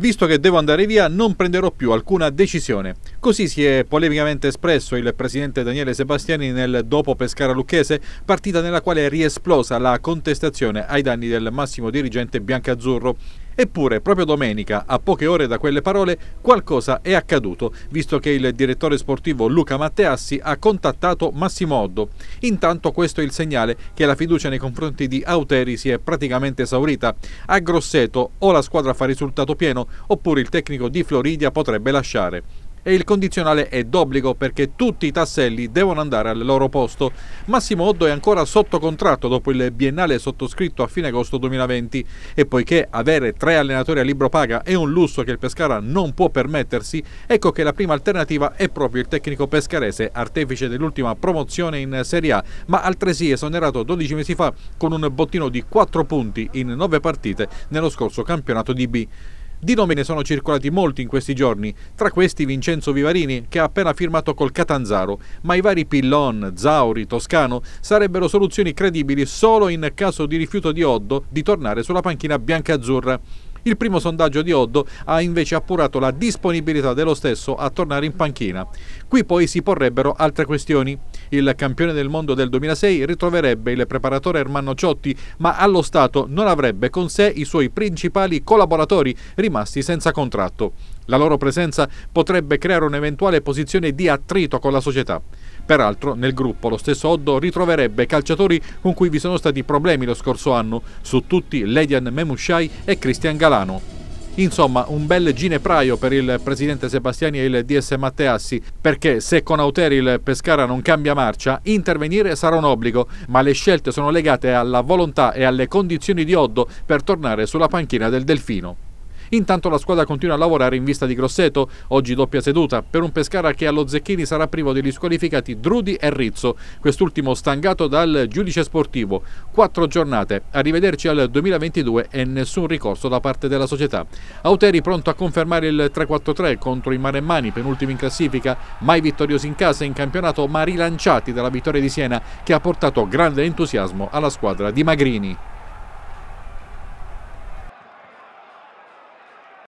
Visto che devo andare via non prenderò più alcuna decisione. Così si è polemicamente espresso il presidente Daniele Sebastiani nel dopo Pescara Lucchese, partita nella quale riesplosa la contestazione ai danni del massimo dirigente biancazzurro. Eppure, proprio domenica, a poche ore da quelle parole, qualcosa è accaduto, visto che il direttore sportivo Luca Matteassi ha contattato Massimo Oddo. Intanto questo è il segnale che la fiducia nei confronti di Auteri si è praticamente esaurita. A Grosseto o la squadra fa risultato pieno, oppure il tecnico di Floridia potrebbe lasciare e il condizionale è d'obbligo perché tutti i tasselli devono andare al loro posto. Massimo Oddo è ancora sotto contratto dopo il biennale sottoscritto a fine agosto 2020 e poiché avere tre allenatori a libro paga è un lusso che il Pescara non può permettersi, ecco che la prima alternativa è proprio il tecnico pescarese, artefice dell'ultima promozione in Serie A, ma altresì esonerato 12 mesi fa con un bottino di 4 punti in 9 partite nello scorso campionato di B. Di nome ne sono circolati molti in questi giorni, tra questi Vincenzo Vivarini che ha appena firmato col Catanzaro, ma i vari Pillon, Zauri, Toscano sarebbero soluzioni credibili solo in caso di rifiuto di Oddo di tornare sulla panchina bianca-azzurra. Il primo sondaggio di Oddo ha invece appurato la disponibilità dello stesso a tornare in panchina. Qui poi si porrebbero altre questioni. Il campione del mondo del 2006 ritroverebbe il preparatore Ermanno Ciotti, ma allo Stato non avrebbe con sé i suoi principali collaboratori rimasti senza contratto. La loro presenza potrebbe creare un'eventuale posizione di attrito con la società. Peraltro nel gruppo lo stesso Oddo ritroverebbe calciatori con cui vi sono stati problemi lo scorso anno, su tutti Ledian Memushai e Cristian Galano. Insomma, un bel ginepraio per il presidente Sebastiani e il DS Matteassi, perché se con Auteri il Pescara non cambia marcia, intervenire sarà un obbligo, ma le scelte sono legate alla volontà e alle condizioni di Oddo per tornare sulla panchina del Delfino. Intanto la squadra continua a lavorare in vista di Grosseto, oggi doppia seduta, per un Pescara che allo Zecchini sarà privo degli squalificati Drudi e Rizzo, quest'ultimo stangato dal giudice sportivo. Quattro giornate, arrivederci al 2022 e nessun ricorso da parte della società. Auteri pronto a confermare il 3-4-3 contro i Maremmani, penultimi in classifica, mai vittoriosi in casa in campionato ma rilanciati dalla vittoria di Siena che ha portato grande entusiasmo alla squadra di Magrini.